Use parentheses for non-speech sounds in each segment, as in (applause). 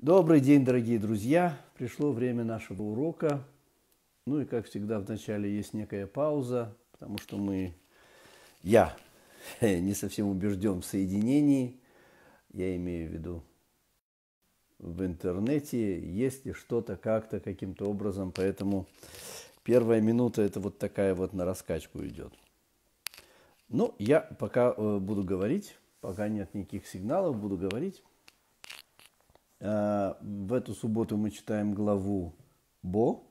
Добрый день, дорогие друзья! Пришло время нашего урока. Ну и, как всегда, в начале есть некая пауза, потому что мы, я, (laughs) не совсем убежден в соединении. Я имею в виду в интернете, есть ли что-то как-то, каким-то образом. Поэтому первая минута это вот такая вот на раскачку идет. Ну, я пока э, буду говорить, пока нет никаких сигналов, буду говорить. Э, в эту субботу мы читаем главу Бо,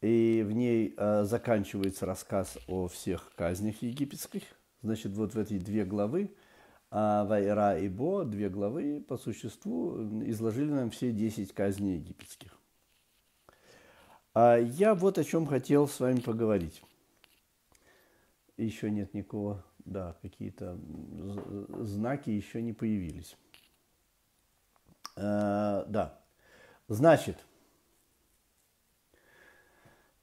и в ней э, заканчивается рассказ о всех казнях египетских. Значит, вот в эти две главы, а, Вайра и Бо, две главы, по существу, изложили нам все 10 казней египетских. А, я вот о чем хотел с вами поговорить. Еще нет никого. да, какие-то э, знаки еще не появились. Э, да. Значит,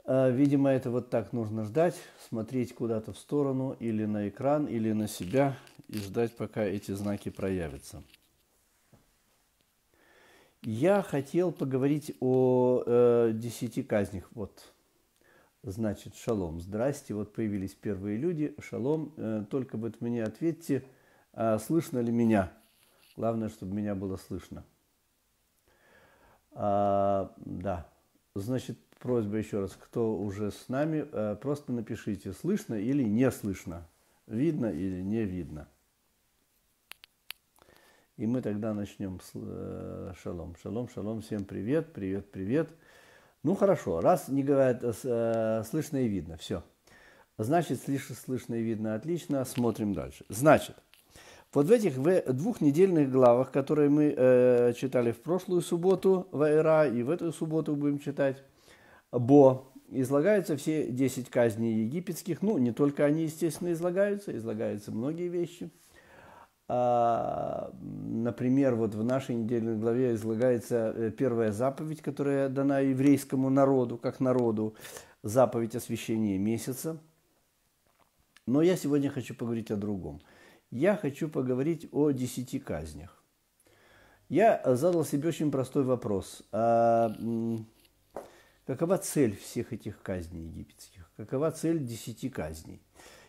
э, видимо, это вот так нужно ждать, смотреть куда-то в сторону или на экран, или на себя и ждать, пока эти знаки проявятся. Я хотел поговорить о э, десяти казнях. Вот, значит, шалом. Здрасте, вот появились первые люди. Шалом, э, только вот мне ответьте, э, слышно ли меня? Главное, чтобы меня было слышно. А, да. Значит, просьба еще раз, кто уже с нами, э, просто напишите, слышно или не слышно, видно или не видно. И мы тогда начнем с э, шалом. Шалом, шалом, всем привет, привет, привет. Ну хорошо, раз не говорят э, слышно и видно, все. Значит, слышно, слышно и видно, отлично, смотрим дальше. Значит, вот в этих двух недельных главах, которые мы э, читали в прошлую субботу в Вайра и в эту субботу будем читать Бо, излагаются все 10 казней египетских. Ну, не только они, естественно, излагаются, излагаются многие вещи. А, например, вот в нашей недельной главе излагается э, первая заповедь, которая дана еврейскому народу, как народу, заповедь освящения месяца. Но я сегодня хочу поговорить о другом – я хочу поговорить о десяти казнях. Я задал себе очень простой вопрос. А, какова цель всех этих казней египетских? Какова цель десяти казней?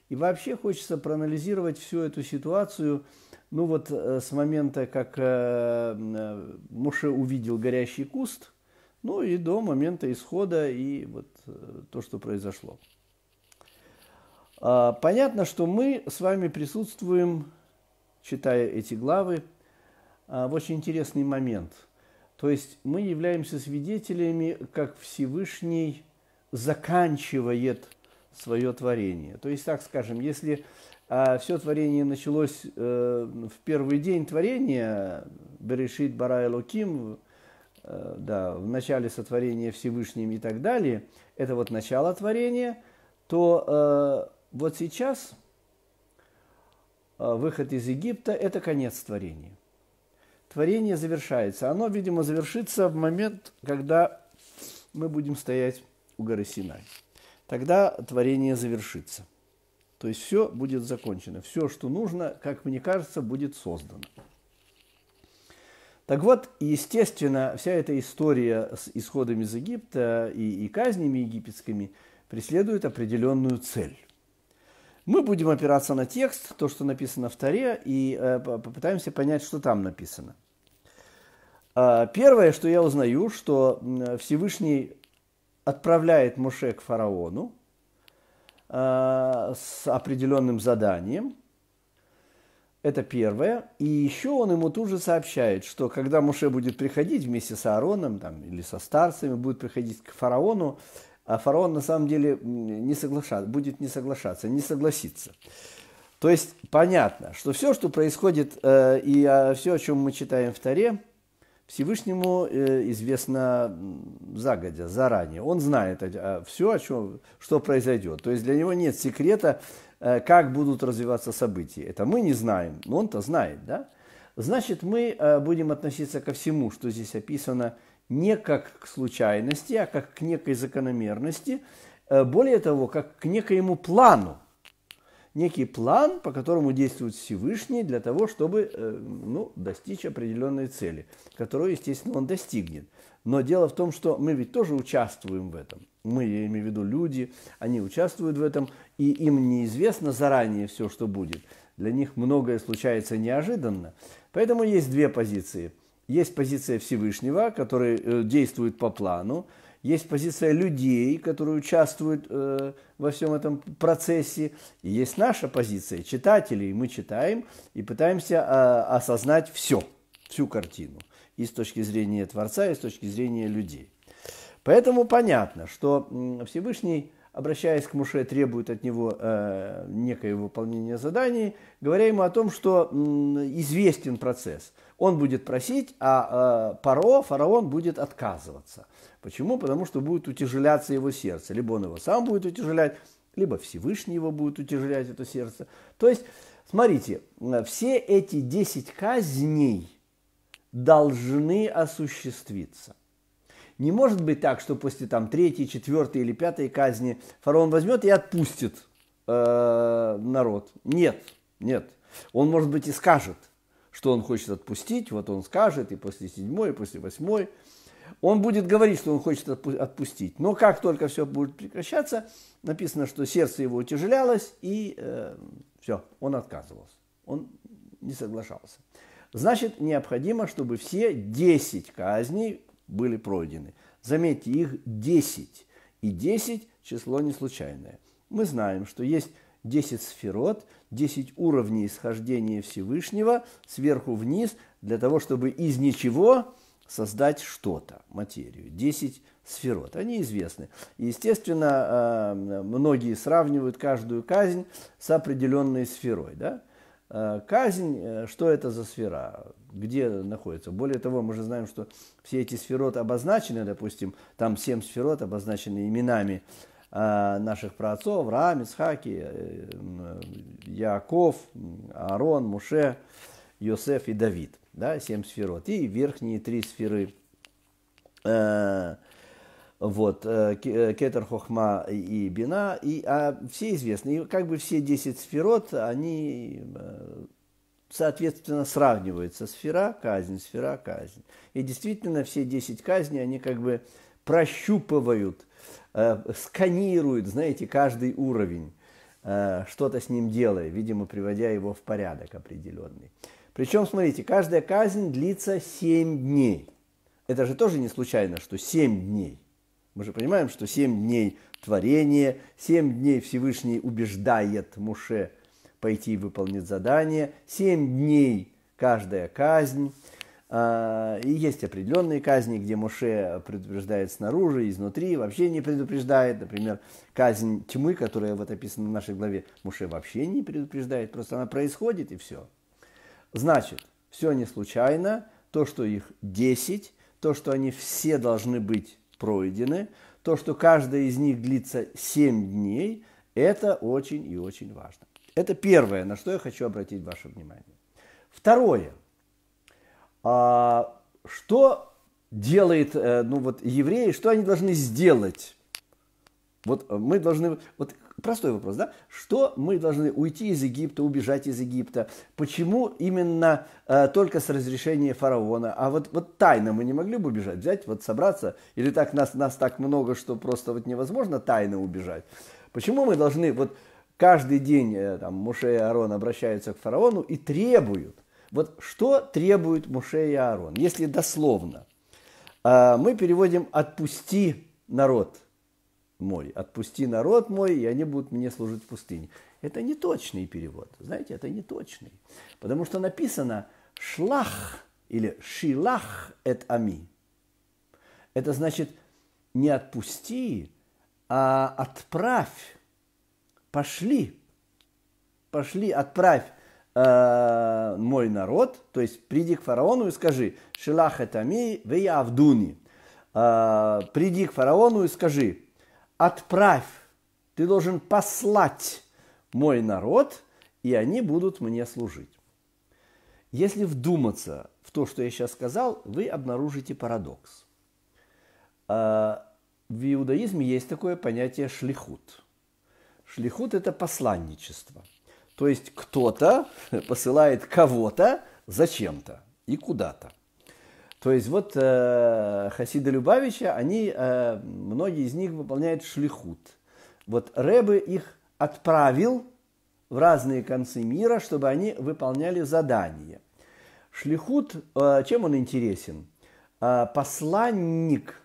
И вообще хочется проанализировать всю эту ситуацию, ну вот э, с момента, как э, Муше э, увидел горящий куст, ну и до момента исхода и вот э, то, что произошло. А, понятно, что мы с вами присутствуем, читая эти главы, а, в очень интересный момент. То есть мы являемся свидетелями, как Всевышний заканчивает свое творение. То есть, так скажем, если а, все творение началось э, в первый день творения, Берешит Бара Элоким, э, да, в начале сотворения Всевышним и так далее, это вот начало творения, то э, вот сейчас а, выход из Египта – это конец творения. Творение завершается. Оно, видимо, завершится в момент, когда мы будем стоять у горы Синай. Тогда творение завершится. То есть все будет закончено. Все, что нужно, как мне кажется, будет создано. Так вот, естественно, вся эта история с исходами из Египта и, и казнями египетскими преследует определенную цель. Мы будем опираться на текст, то, что написано в Таре, и э, попытаемся понять, что там написано. Э, первое, что я узнаю, что Всевышний отправляет Моше к фараону э, с определенным заданием. Это первое. И еще он ему тут же сообщает, что когда Муше будет приходить вместе с Аароном там, или со старцами, будет приходить к фараону, э, а фараон на самом деле не соглашаться, будет не соглашаться, не согласится. То есть понятно, что все, что происходит э, и э, а, все, о чем мы читаем в Таре, Всевышнему э, известно загодя, заранее. Он знает э, а, а, все, о чем, что произойдет. То есть для него нет секрета, э, как будут развиваться события. Это мы не знаем, но он-то знает, да? Значит, мы э, будем относиться ко всему, что здесь описано – не как к случайности, а как к некой закономерности, э, более того, как к некоему плану. Некий план, по которому действует Всевышний для того, чтобы э, ну, достичь определенной цели, которую, естественно, он достигнет. Но дело в том, что мы ведь тоже участвуем в этом. Мы, я имею в виду люди, они участвуют в этом, и им неизвестно заранее все, что будет. Для них многое случается неожиданно. Поэтому есть две позиции – есть позиция Всевышнего, который э, действует по плану. Есть позиция людей, которые участвуют э, во всем этом процессе. И есть наша позиция читателей. Мы читаем и пытаемся э, осознать все, всю картину. И с точки зрения Творца, и с точки зрения людей. Поэтому понятно, что Всевышний обращаясь к Муше, требует от него э, некое выполнение заданий, говоря ему о том, что м, известен процесс. Он будет просить, а э, Паро, фараон, будет отказываться. Почему? Потому что будет утяжеляться его сердце. Либо он его сам будет утяжелять, либо Всевышний его будет утяжелять, это сердце. То есть, смотрите, все эти 10 казней должны осуществиться. Не может быть так, что после там третьей, четвертой или пятой казни фараон возьмет и отпустит э, народ. Нет, нет. Он, может быть, и скажет, что он хочет отпустить. Вот он скажет и после седьмой, и после восьмой. Он будет говорить, что он хочет отпустить. Но как только все будет прекращаться, написано, что сердце его утяжелялось, и э, все, он отказывался. Он не соглашался. Значит, необходимо, чтобы все 10 казней были пройдены. Заметьте, их 10. И 10 число не случайное. Мы знаем, что есть 10 сферот, 10 уровней исхождения Всевышнего сверху вниз для того, чтобы из ничего создать что-то, материю. 10 сферот. Они известны. И, естественно, э, многие сравнивают каждую казнь с определенной сферой. Да? Э, казнь, э, что это за сфера, где находится. Более того, мы же знаем, что все эти сферот обозначены, допустим, там семь сферот обозначены именами э, наших праотцов, Раам, Исхаки, Яков, Аарон, Муше, Йосеф и Давид. Да, семь сферот. И верхние три сферы – вот, э, э, Кетер, Хохма и Бина, и, а все известны. И как бы все 10 сферот, они, э, соответственно, сравниваются. Сфера, казнь, сфера, казнь. И действительно, все 10 казней, они как бы прощупывают, сканируют, знаете, каждый уровень, что-то с ним делая, видимо, приводя его в порядок определенный. Причем, смотрите, каждая казнь длится 7 дней. Это же тоже не случайно, что 7 дней. Мы же понимаем, что семь дней творения, семь дней Всевышний убеждает Муше пойти и выполнить задание, семь дней каждая казнь. А, и есть определенные казни, где Муше предупреждает снаружи, изнутри, вообще не предупреждает. Например, казнь тьмы, которая вот описана в нашей главе, Муше вообще не предупреждает, просто она происходит и все. Значит, все не случайно, то, что их 10, то, что они все должны быть пройдены, то, что каждая из них длится 7 дней, это очень и очень важно. Это первое, на что я хочу обратить ваше внимание. Второе. А, что делает, э, ну вот евреи, что они должны сделать? Вот э, мы должны, вот простой вопрос, да? Что мы должны уйти из Египта, убежать из Египта? Почему именно э, только с разрешения фараона? А вот, вот тайно мы не могли бы убежать, взять, вот собраться? Или так нас, нас так много, что просто вот невозможно тайно убежать? Почему мы должны вот каждый день э, там Муше и Аарон обращаются к фараону и требуют? Вот что требует Муше и Аарон? Если дословно, э, мы переводим «отпусти народ» мой, отпусти народ мой, и они будут мне служить в пустыне. Это неточный перевод, знаете, это неточный. Потому что написано «шлах» или «шилах эт ами». Это значит не «отпусти», а «отправь», «пошли», «пошли, отправь» э, мой народ, то есть приди к фараону и скажи «шилах эт ами я авдуни». Э, приди к фараону и скажи отправь, ты должен послать мой народ, и они будут мне служить. Если вдуматься в то, что я сейчас сказал, вы обнаружите парадокс. А, в иудаизме есть такое понятие шлихут. Шлихут – это посланничество. То есть кто-то (laughs) посылает кого-то зачем-то и куда-то. То есть вот э, хасиды Любавича, они, э, многие из них выполняют шлихут. Вот Рэбы их отправил в разные концы мира, чтобы они выполняли задания. Шлихут, э, чем он интересен? Э, посланник,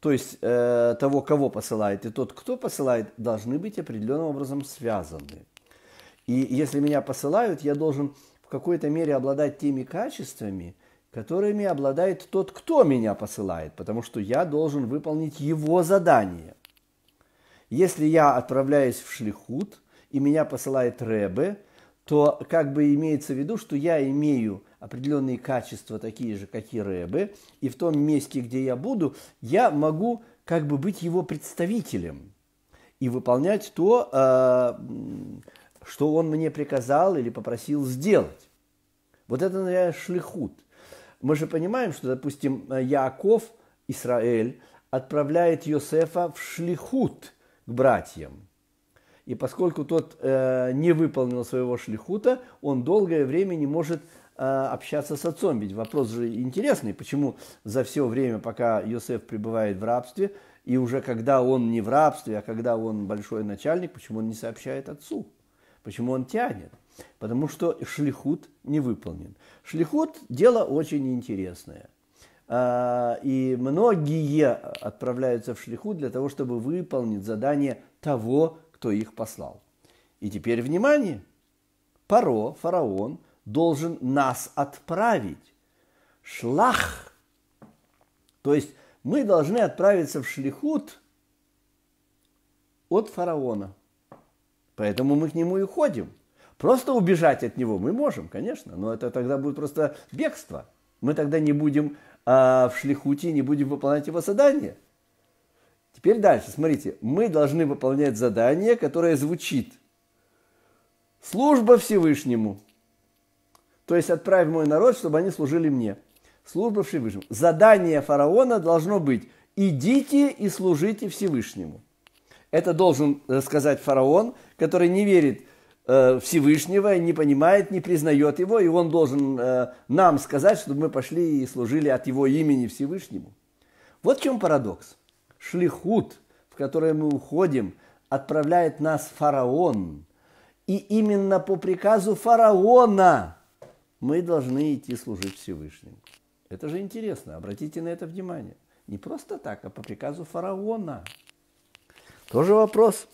то есть э, того, кого посылает, и тот, кто посылает, должны быть определенным образом связаны. И если меня посылают, я должен в какой-то мере обладать теми качествами – которыми обладает тот, кто меня посылает, потому что я должен выполнить его задание. Если я отправляюсь в шлихут, и меня посылает Ребе, то как бы имеется в виду, что я имею определенные качества, такие же, как и Рэбе, и в том месте, где я буду, я могу как бы быть его представителем и выполнять то, э, что он мне приказал или попросил сделать. Вот это, наверное, шлихут. Мы же понимаем, что, допустим, Яков, Израиль, отправляет Йосефа в шлихут к братьям. И поскольку тот э, не выполнил своего шлихута, он долгое время не может э, общаться с отцом. Ведь вопрос же интересный, почему за все время, пока Йосеф пребывает в рабстве, и уже когда он не в рабстве, а когда он большой начальник, почему он не сообщает отцу? Почему он тянет? потому что шлихут не выполнен. Шлихут – дело очень интересное. А, и многие отправляются в шлиху для того, чтобы выполнить задание того, кто их послал. И теперь внимание. Паро, фараон, должен нас отправить. Шлах. То есть мы должны отправиться в шлихут от фараона. Поэтому мы к нему и ходим – Просто убежать от него мы можем, конечно, но это тогда будет просто бегство. Мы тогда не будем а, в шлихуте, не будем выполнять его задание. Теперь дальше, смотрите, мы должны выполнять задание, которое звучит. Служба Всевышнему. То есть отправь мой народ, чтобы они служили мне. Служба Всевышнему. Задание фараона должно быть «идите и служите Всевышнему». Это должен э, сказать фараон, который не верит Э, Всевышнего, не понимает, не признает его, и он должен э, нам сказать, чтобы мы пошли и служили от его имени Всевышнему. Вот в чем парадокс. Шлихут, в который мы уходим, отправляет нас фараон. И именно по приказу фараона мы должны идти служить Всевышнему. Это же интересно, обратите на это внимание. Не просто так, а по приказу фараона. Тоже вопрос.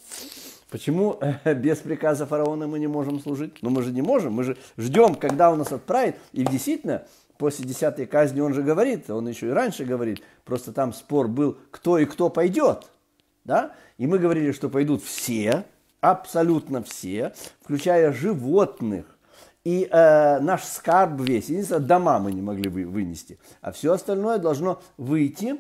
Почему (laughs) без приказа фараона мы не можем служить? Но ну, мы же не можем, мы же ждем, когда он нас отправит. И действительно, после десятой казни он же говорит, он еще и раньше говорит, просто там спор был, кто и кто пойдет. Да? И мы говорили, что пойдут все, абсолютно все, включая животных. И э, наш скарб весь, единственное, дома мы не могли бы вынести. А все остальное должно выйти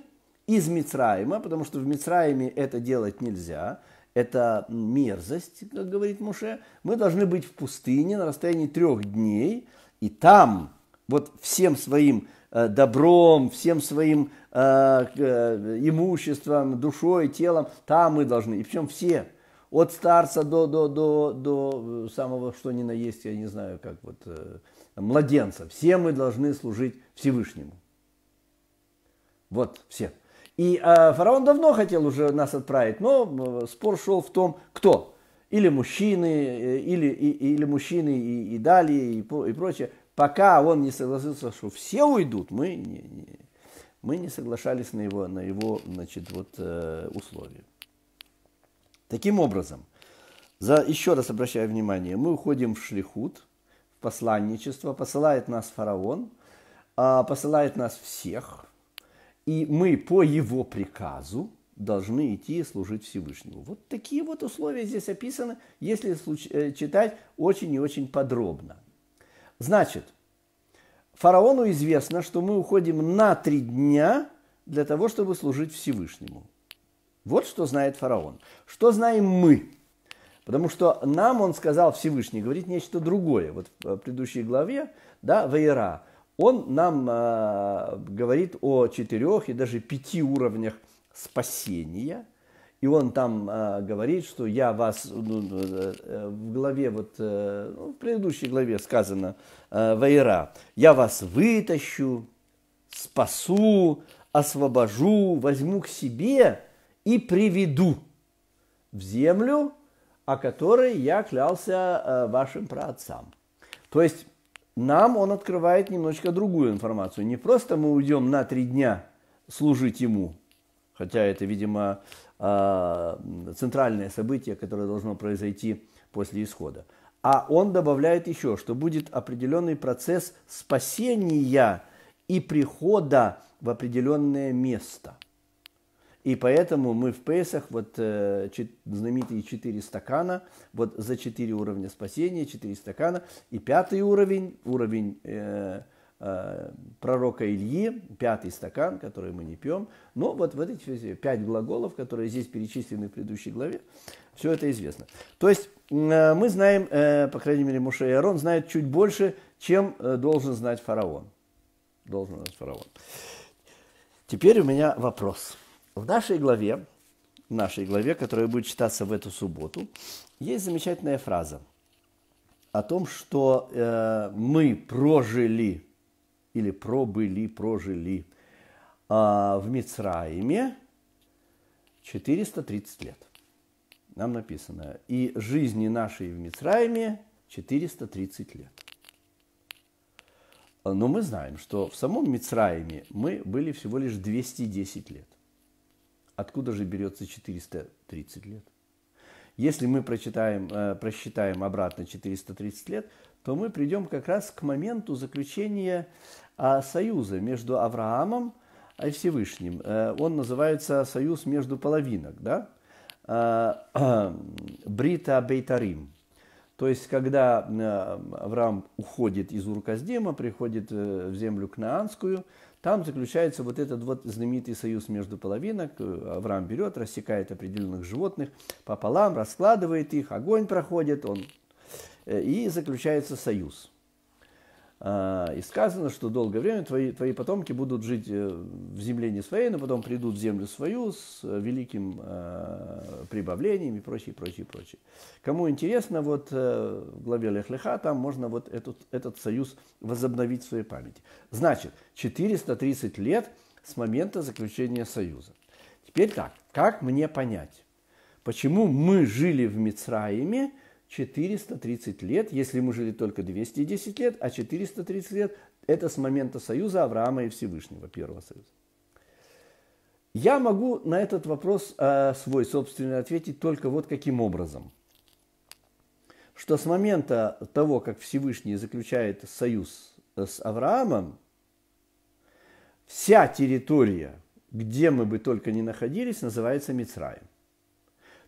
из Мицраима, потому что в Мицраиме это делать нельзя это мерзость, как говорит Муше, мы должны быть в пустыне на расстоянии трех дней, и там вот всем своим э, добром, всем своим э, э, имуществом, душой, телом, там мы должны, и причем все, от старца до, до, до, до самого, что ни на есть, я не знаю, как вот, младенца, все мы должны служить Всевышнему. Вот все. И э, фараон давно хотел уже нас отправить, но э, спор шел в том, кто. Или мужчины, э, или, и, или мужчины и, и далее, и, и прочее. Пока он не согласился, что все уйдут, мы не, не, мы не соглашались на его, на его значит, вот, э, условия. Таким образом, за, еще раз обращаю внимание, мы уходим в шлихут, в посланничество, посылает нас фараон, э, посылает нас всех – и мы по его приказу должны идти и служить Всевышнему. Вот такие вот условия здесь описаны, если э, читать очень и очень подробно. Значит, фараону известно, что мы уходим на три дня для того, чтобы служить Всевышнему. Вот что знает фараон. Что знаем мы? Потому что нам он сказал Всевышний, говорить нечто другое. Вот в э, предыдущей главе, да, Вейра, он нам э, говорит о четырех и даже пяти уровнях спасения. И он там э, говорит, что я вас ну, ну, э, в главе, вот, э, ну, в предыдущей главе сказано э, Вайра, я вас вытащу, спасу, освобожу, возьму к себе и приведу в землю, о которой я клялся э, вашим праотцам. То есть нам он открывает немножко другую информацию. Не просто мы уйдем на три дня служить ему, хотя это, видимо, а, центральное событие, которое должно произойти после исхода. А он добавляет еще, что будет определенный процесс спасения и прихода в определенное место. И поэтому мы в Пейсах, вот э, знаменитые четыре стакана, вот за четыре уровня спасения, четыре стакана. И пятый уровень, уровень э, э, пророка Ильи, пятый стакан, который мы не пьем. Но вот, вот эти пять глаголов, которые здесь перечислены в предыдущей главе, все это известно. То есть э, мы знаем, э, по крайней мере, Муше и Арон знают чуть больше, чем э, должен знать фараон. Должен знать фараон. Теперь у меня вопрос в нашей главе, в нашей главе, которая будет читаться в эту субботу, есть замечательная фраза о том, что э, мы прожили или пробыли, прожили э, в Мицраиме 430 лет. Нам написано, и жизни нашей в Мицраиме 430 лет. Но мы знаем, что в самом Мицраиме мы были всего лишь 210 лет. Откуда же берется 430 лет? Если мы прочитаем, э, просчитаем обратно 430 лет, то мы придем как раз к моменту заключения э, союза между Авраамом и Всевышним. Э, он называется «Союз между половинок», да? Э, (clears throat) Брита Бейтарим. То есть, когда э, Авраам уходит из Урказдема, приходит э, в землю Кнаанскую – там заключается вот этот вот знаменитый союз между половинок. Э, Авраам берет, рассекает определенных животных пополам, раскладывает их, огонь проходит, он, э, и заключается союз. А, и сказано, что долгое время твои, твои потомки будут жить э, в земле не своей, но потом придут в землю свою с э, великим э, прибавлением и прочее, прочее, прочее. Кому интересно, вот э, в главе Лехлеха там можно вот этот, этот союз возобновить в своей памяти. Значит, 430 лет с момента заключения союза. Теперь так, как мне понять, почему мы жили в Мицраиме 430 лет, если мы жили только 210 лет, а 430 лет – это с момента союза Авраама и Всевышнего, Первого Союза. Я могу на этот вопрос э, свой собственный ответить только вот каким образом. Что с момента того, как Всевышний заключает союз э, с Авраамом, вся территория, где мы бы только не находились, называется Мицраем.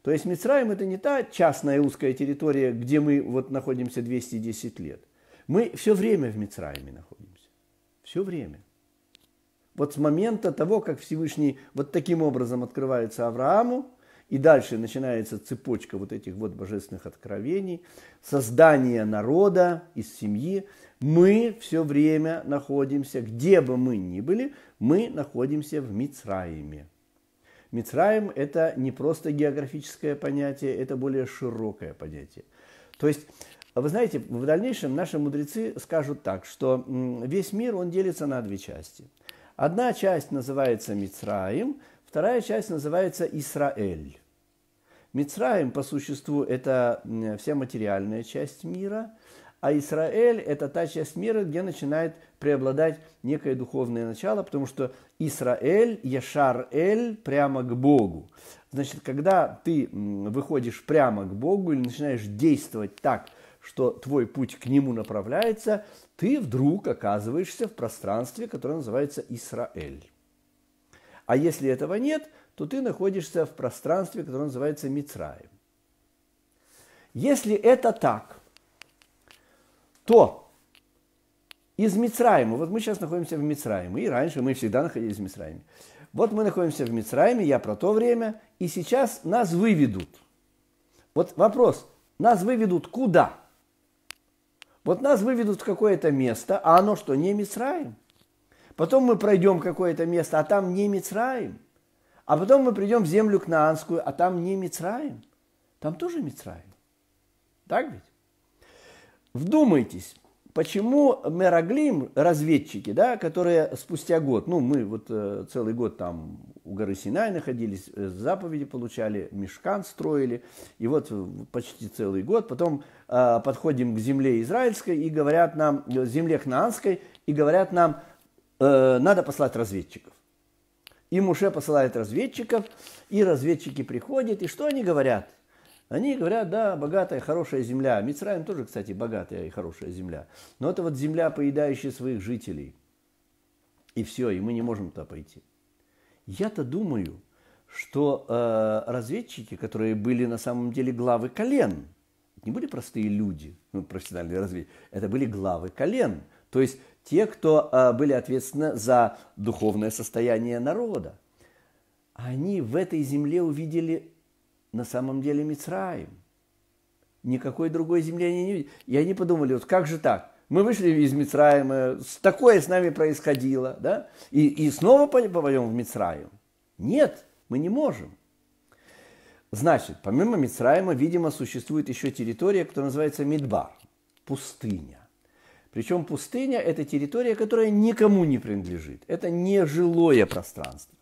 То есть Мицраим это не та частная узкая территория, где мы вот находимся 210 лет. Мы все время в Мицраиме находимся. Все время. Вот с момента того, как Всевышний вот таким образом открывается Аврааму, и дальше начинается цепочка вот этих вот божественных откровений, создание народа из семьи. Мы все время находимся, где бы мы ни были, мы находимся в Мицраиме. Мицраем – это не просто географическое понятие, это более широкое понятие. То есть, вы знаете, в дальнейшем наши мудрецы скажут так, что весь мир, он делится на две части. Одна часть называется Мицраем, вторая часть называется Исраэль. Мицраем, по существу, это вся материальная часть мира – а Израиль – это та часть мира, где начинает преобладать некое духовное начало, потому что Израиль, Яшар-Эль прямо к Богу. Значит, когда ты выходишь прямо к Богу или начинаешь действовать так, что твой путь к нему направляется, ты вдруг оказываешься в пространстве, которое называется Израиль. А если этого нет, то ты находишься в пространстве, которое называется Мицраем. Если это так – то из Мицраима, вот мы сейчас находимся в Мицраиме, и раньше мы всегда находились в Мицраиме. Вот мы находимся в Мицраиме, я про то время, и сейчас нас выведут. Вот вопрос, нас выведут куда? Вот нас выведут в какое-то место, а оно что, не Мицраим? Потом мы пройдем какое-то место, а там не Мицраим. А потом мы придем в землю Кнаанскую, а там не Мицраим. Там тоже Мицраим. Так ведь? Вдумайтесь, почему Мераглим, разведчики, да, которые спустя год, ну мы вот э, целый год там у горы Синай находились, э, заповеди получали, мешкан строили, и вот э, почти целый год, потом э, подходим к земле израильской и говорят нам, э, земле хнаанской, и говорят нам, э, надо послать разведчиков. И Муше посылает разведчиков, и разведчики приходят, и что они говорят – они говорят, да, богатая, хорошая земля. Мицраем тоже, кстати, богатая и хорошая земля. Но это вот земля, поедающая своих жителей. И все, и мы не можем туда пойти. Я-то думаю, что э, разведчики, которые были на самом деле главы колен, не были простые люди, ну, профессиональные разведчики, это были главы колен. То есть те, кто э, были ответственны за духовное состояние народа. Они в этой земле увидели на самом деле Мицраем. Никакой другой земли они не видели. И они подумали, вот как же так? Мы вышли из Мицраема, такое с нами происходило, да? И, и снова попадем в Мицраем. Нет, мы не можем. Значит, помимо Мицраема, видимо, существует еще территория, которая называется Мидбар, пустыня. Причем пустыня – это территория, которая никому не принадлежит. Это не жилое пространство.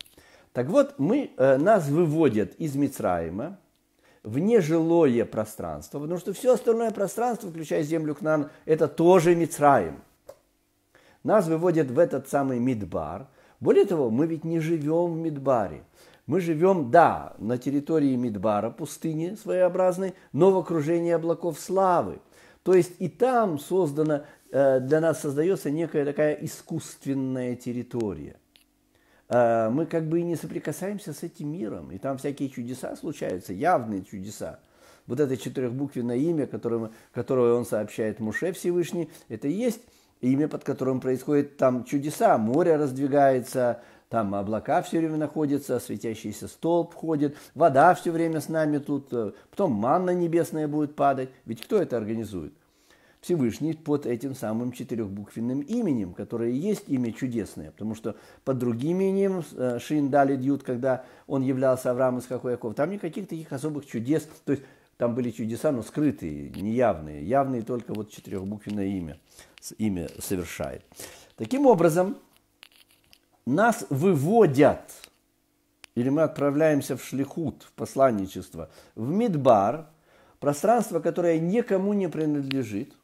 Так вот, мы, э, нас выводят из Мицраима в нежилое пространство, потому что все остальное пространство, включая землю Кнан, это тоже Мицраим. Нас выводят в этот самый Мидбар. Более того, мы ведь не живем в Мидбаре. Мы живем, да, на территории Мидбара, пустыни своеобразной, но в окружении облаков славы. То есть и там создана, э, для нас создается некая такая искусственная территория – Э, мы как бы и не соприкасаемся с этим миром. И там всякие чудеса случаются, явные чудеса. Вот это четырехбуквенное имя, которое, которое он сообщает Муше Всевышний, это и есть имя, под которым происходят там чудеса. Море раздвигается, там облака все время находятся, светящийся столб ходит, вода все время с нами тут, э, потом манна небесная будет падать. Ведь кто это организует? Всевышний под этим самым четырехбуквенным именем, которое и есть имя чудесное, потому что под другим именем э, Шин Дали Дьют, когда он являлся Авраам из Хакуяков, там никаких таких особых чудес, то есть там были чудеса, но скрытые, неявные, явные только вот четырехбуквенное имя, имя совершает. Таким образом, нас выводят, или мы отправляемся в шлихут, в посланничество, в Мидбар, пространство, которое никому не принадлежит,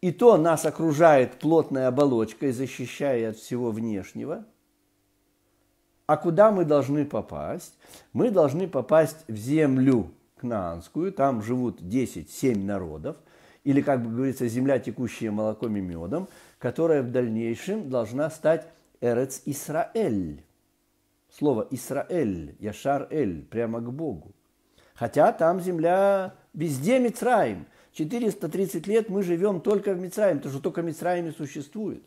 и то нас окружает плотная оболочка и защищая от всего внешнего. А куда мы должны попасть? Мы должны попасть в землю кнаанскую. Там живут 10-7 народов. Или, как бы говорится, земля, текущая молоком и медом, которая в дальнейшем должна стать Эрец Исраэль. Слово Исраэль, Яшар Эль, прямо к Богу. Хотя там земля везде Мицраим. 430 лет мы живем только в Мицраим, потому что только Мицраим и существует.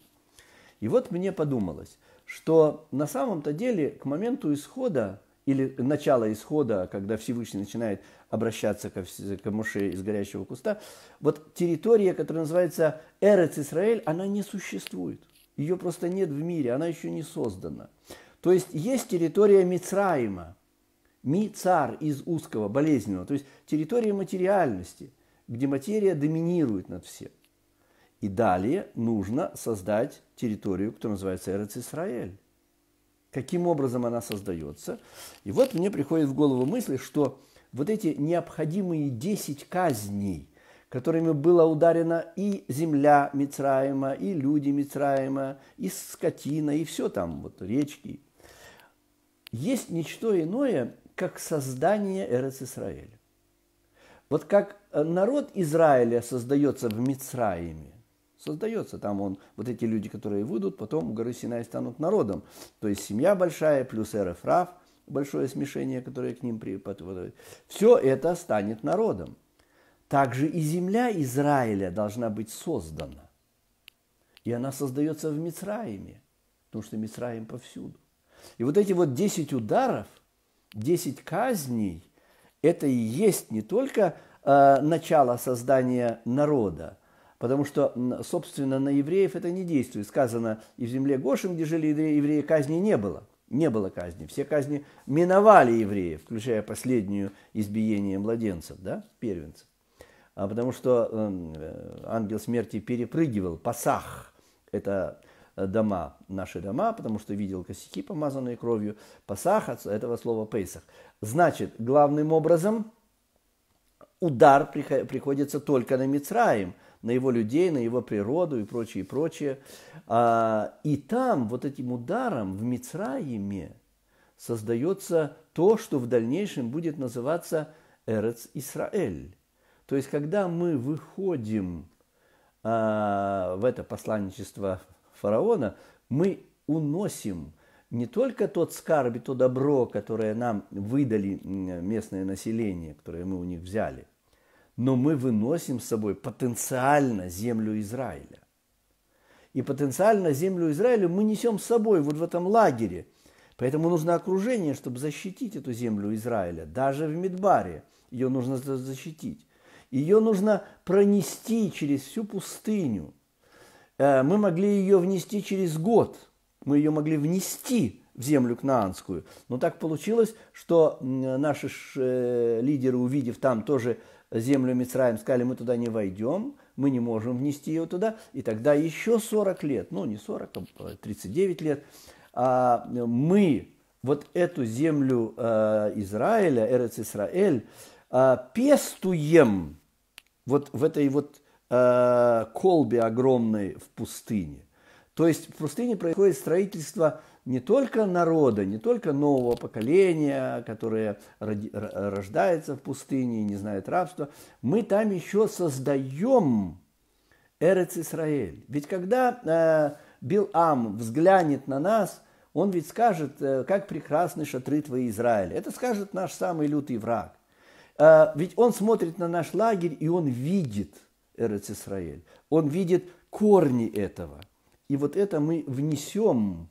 И вот мне подумалось, что на самом-то деле к моменту исхода или начала исхода, когда Всевышний начинает обращаться ко, ко Моше из горящего куста, вот территория, которая называется Эрец Исраэль, она не существует. Ее просто нет в мире, она еще не создана. То есть есть территория Мицраима, Мицар из узкого, болезненного, то есть территория материальности – где материя доминирует над всем. И далее нужно создать территорию, которая называется Эрец Исраэль. Каким образом она создается? И вот мне приходит в голову мысль, что вот эти необходимые 10 казней, которыми была ударена и земля Мицраима, и люди Мицраима, и скотина, и все там, вот речки, есть ничто иное, как создание Эрец Исраэля. Вот как э, народ Израиля создается в Мицраиме, создается там он, вот эти люди, которые выйдут, потом у горы Синай станут народом. То есть семья большая, плюс Эраф, большое смешение, которое к ним припадает. Все это станет народом. Также и земля Израиля должна быть создана. И она создается в Мицраиме, потому что Мицраим повсюду. И вот эти вот 10 ударов, 10 казней – это и есть не только э, начало создания народа, потому что, собственно, на евреев это не действует. Сказано, и в земле Гошин, где жили евреи, казни не было. Не было казни. Все казни миновали евреев, включая последнюю избиение младенцев, да, первенцев. А потому что эм, э, ангел смерти перепрыгивал, пасах, это Э, дома, наши дома, потому что видел косяки, помазанные кровью. Пасах от этого слова Пейсах. Значит, главным образом удар приходится только на Мицраим, на его людей, на его природу и прочее, и прочее. А, и там, вот этим ударом в Мицраиме создается то, что в дальнейшем будет называться Эрец Исраэль. То есть, когда мы выходим а, в это посланничество фараона, мы уносим не только тот скарб и то добро, которое нам выдали местное население, которое мы у них взяли, но мы выносим с собой потенциально землю Израиля. И потенциально землю Израиля мы несем с собой вот в этом лагере. Поэтому нужно окружение, чтобы защитить эту землю Израиля. Даже в Медбаре ее нужно защитить. Ее нужно пронести через всю пустыню – Э, мы могли ее внести через год. Мы ее могли внести в землю кнаанскую. Но так получилось, что наши э, лидеры, увидев там тоже землю Мицраем, сказали, мы туда не войдем, мы не можем внести ее туда. И тогда еще 40 лет, ну не 40, э, а 39 лет, мы вот эту землю Израиля, Эрец Исраэль, пестуем вот в этой вот Э, колбе огромной в пустыне. То есть в пустыне происходит строительство не только народа, не только нового поколения, которое рождается в пустыне и не знает рабства. Мы там еще создаем Эрец Исраэль. Ведь когда э, Билам взглянет на нас, он ведь скажет, э, как прекрасны шатры твои, Израиль. Это скажет наш самый лютый враг. Э, ведь он смотрит на наш лагерь, и он видит – Эрец Исраэль. Он видит корни этого. И вот это мы внесем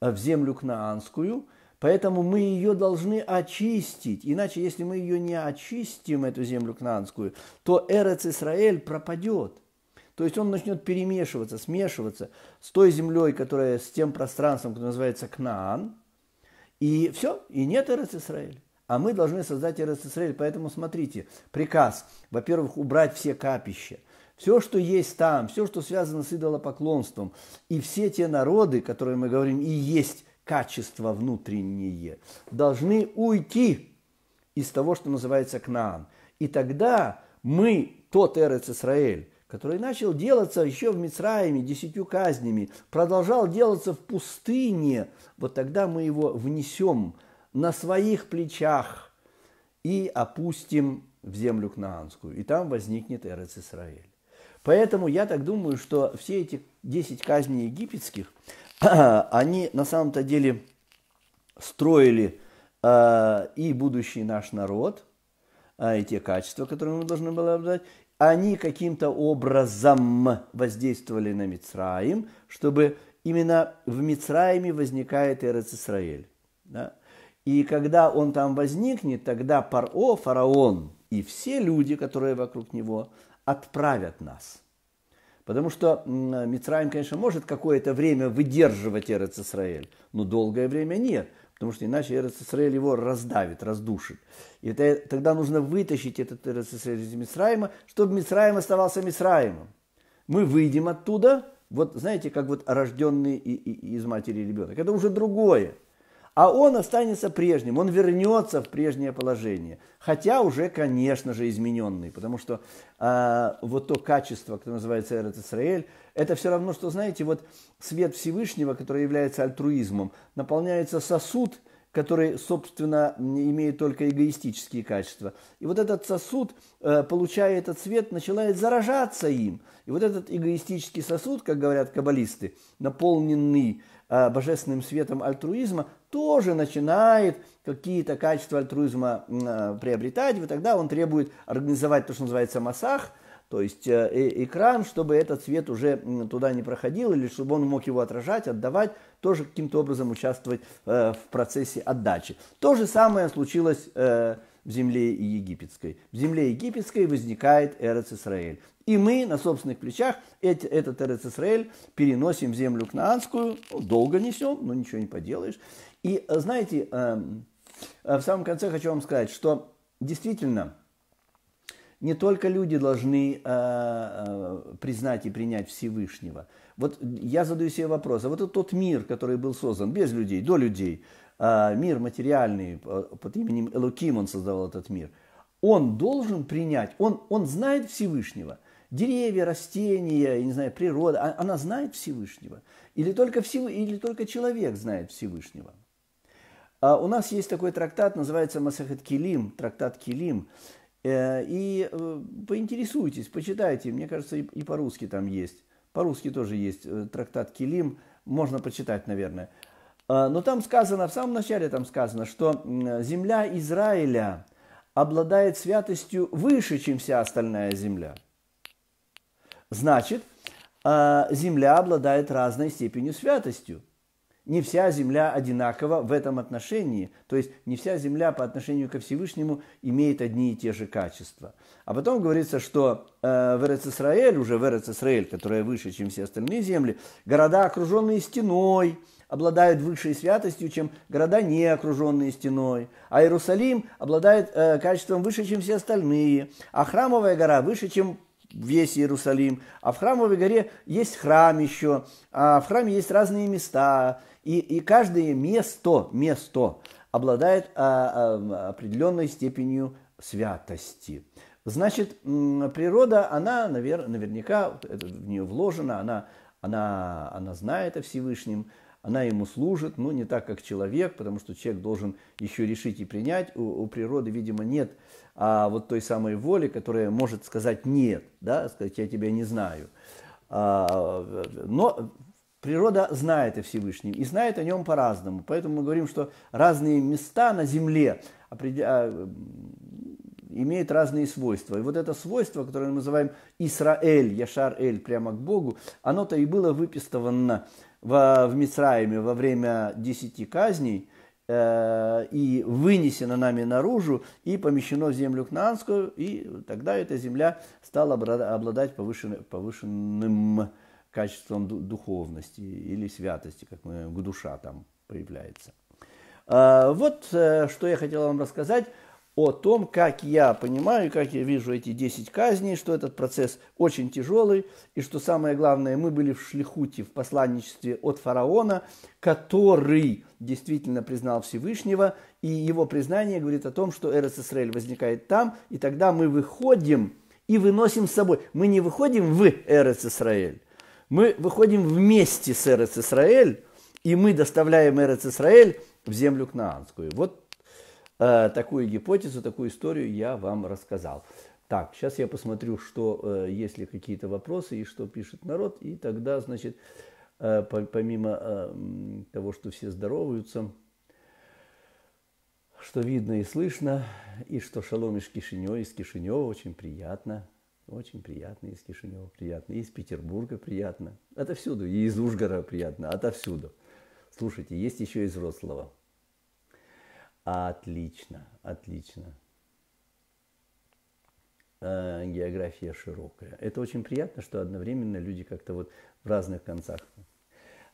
э, в землю кнаанскую, поэтому мы ее должны очистить. Иначе, если мы ее не очистим, эту землю кнаанскую, то Эрец Исраэль пропадет. То есть он начнет перемешиваться, смешиваться с той землей, которая с тем пространством, которое называется Кнаан. И все, и нет Эрец Исраэля а мы должны создать Иерусалим, Поэтому смотрите, приказ, во-первых, убрать все капища, все, что есть там, все, что связано с идолопоклонством, и все те народы, которые мы говорим, и есть качество внутреннее, должны уйти из того, что называется Кнаан. И тогда мы, тот Эрец Исраэль, который начал делаться еще в Мицраиме десятью казнями, продолжал делаться в пустыне, вот тогда мы его внесем на своих плечах и опустим в землю Кнаанскую, и там возникнет Эрец Исраиль. Поэтому я так думаю, что все эти 10 казней египетских, (clears throat) они на самом-то деле строили э, и будущий наш народ, э, и те качества, которые мы должны были обладать, они каким-то образом воздействовали на Мицраим, чтобы именно в Мицраиме возникает Эрец Исраиль. Да? И когда он там возникнет, тогда Паро, фараон и все люди, которые вокруг него, отправят нас. Потому что Мицраим, конечно, может какое-то время выдерживать Эрец Исраэль, но долгое время нет, потому что иначе Эрец Исраэль его раздавит, раздушит. И это, тогда нужно вытащить этот Эрец Исраэль из Мицраима, чтобы Мицраим оставался Мицраимом. Мы выйдем оттуда, вот знаете, как вот рожденный из матери ребенок. Это уже другое а он останется прежним, он вернется в прежнее положение. Хотя уже, конечно же, измененный, потому что э, вот то качество, которое называется Эрет Исраэль, это все равно, что, знаете, вот свет Всевышнего, который является альтруизмом, наполняется сосуд, который, собственно, имеет только эгоистические качества. И вот этот сосуд, э, получая этот свет, начинает заражаться им. И вот этот эгоистический сосуд, как говорят каббалисты, наполненный Э, божественным светом альтруизма, тоже начинает какие-то качества альтруизма э, приобретать, и тогда он требует организовать то, что называется массах, то есть э, экран, чтобы этот свет уже туда не проходил, или чтобы он мог его отражать, отдавать, тоже каким-то образом участвовать в процессе отдачи. То же самое случилось в земле египетской. В земле египетской возникает Эрец Исраэль. И мы на собственных плечах эти, этот Эрец Исраэль переносим в землю кнаанскую, долго несем, но ничего не поделаешь. И э, знаете, эм, э, в самом конце хочу вам сказать, что действительно не только люди должны э, признать и принять Всевышнего. Вот я задаю себе вопрос, а вот этот тот мир, который был создан без людей, до людей, мир материальный под именем Элуким он создавал этот мир, он должен принять, он, он знает Всевышнего – деревья, растения, я не знаю, природа, а она знает Всевышнего? Или только, Всев... Или только человек знает Всевышнего? А у нас есть такой трактат, называется Масахет Килим, трактат Килим. Э, и э, поинтересуйтесь, почитайте, мне кажется, и по-русски там есть. По-русски тоже есть э, трактат Килим, можно почитать, наверное. А, но там сказано, в самом начале там сказано, что земля Израиля обладает святостью выше, чем вся остальная земля – Значит, а, земля обладает разной степенью святостью. Не вся земля одинакова в этом отношении. То есть не вся земля по отношению ко Всевышнему имеет одни и те же качества. А потом говорится, что э, в исраэль уже в исраэль которая выше, чем все остальные земли, города, окруженные стеной, обладают высшей святостью, чем города, не окруженные стеной. А Иерусалим обладает э, качеством выше, чем все остальные. А Храмовая гора выше, чем весь Иерусалим, а в храмовой горе есть храм еще, а в храме есть разные места, и, и каждое место, место обладает а, а, определенной степенью святости. Значит, природа, она навер, наверняка, это в нее вложена, она, она, она знает о Всевышнем, она ему служит, но не так, как человек, потому что человек должен еще решить и принять. У, у природы, видимо, нет а, вот той самой воли, которая может сказать «нет», да, сказать «я тебя не знаю». А, но природа знает о Всевышнем и знает о нем по-разному. Поэтому мы говорим, что разные места на земле а, имеет разные свойства. И вот это свойство, которое мы называем Исраэль, Яшар-Эль, прямо к Богу, оно-то и было выписано в, в Мицраиме во время десяти казней э, и вынесено нами наружу и помещено в землю Кнанскую и тогда эта земля стала обладать повышенным, повышенным качеством духовности или святости, как мы, душа там появляется. Э, вот э, что я хотел вам рассказать о том, как я понимаю, как я вижу эти 10 казней, что этот процесс очень тяжелый, и что самое главное, мы были в шлихуте, в посланничестве от фараона, который действительно признал Всевышнего, и его признание говорит о том, что Эрес Исраэль возникает там, и тогда мы выходим и выносим с собой. Мы не выходим в Эрес Исраэль, мы выходим вместе с Эрес Исраэль, и мы доставляем Эрец Исраэль в землю кнаанскую. Вот Э, такую гипотезу, такую историю я вам рассказал. Так, сейчас я посмотрю, что э, есть ли какие-то вопросы и что пишет народ. И тогда, значит, э, помимо того, что все здороваются, что видно и слышно, и что шалом из Кишинева, из Кишинева очень приятно, очень приятно, из Кишинева приятно, из Петербурга приятно, отовсюду, и из Ужгора приятно, отовсюду. Слушайте, есть еще из Рослова. Отлично, отлично. Э, география широкая. Это очень приятно, что одновременно люди как-то вот в разных концах.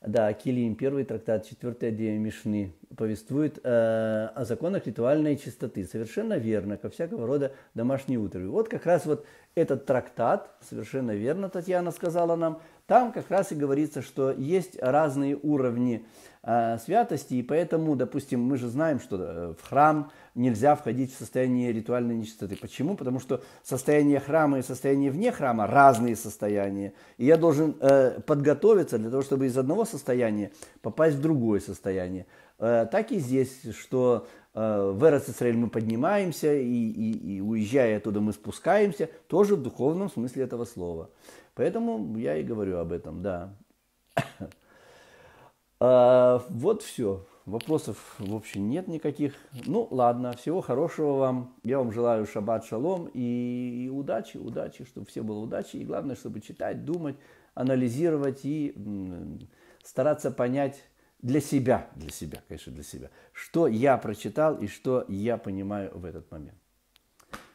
Да, Килим первый трактат, четвертая идея Мишны, повествует э, о законах ритуальной чистоты. Совершенно верно, ко всякого рода домашней утрови. Вот как раз вот этот трактат, совершенно верно Татьяна сказала нам, – там как раз и говорится, что есть разные уровни а, святости, и поэтому, допустим, мы же знаем, что э, в храм нельзя входить в состояние ритуальной нечистоты. Почему? Потому что состояние храма и состояние вне храма разные состояния. И я должен э, подготовиться для того, чтобы из одного состояния попасть в другое состояние. Э, так и здесь, что Э, в Эрцисраиль мы поднимаемся, и, и, и уезжая оттуда мы спускаемся, тоже в духовном смысле этого слова. Поэтому я и говорю об этом, да. (coughs) А, вот все. Вопросов, в общем, нет никаких. Ну, ладно, всего хорошего вам. Я вам желаю шаббат шалом и, и удачи, удачи, чтобы все было удачи. И главное, чтобы читать, думать, анализировать и м, стараться понять, для себя, для себя, конечно, для себя, что я прочитал и что я понимаю в этот момент.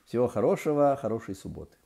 Всего хорошего, хорошей субботы.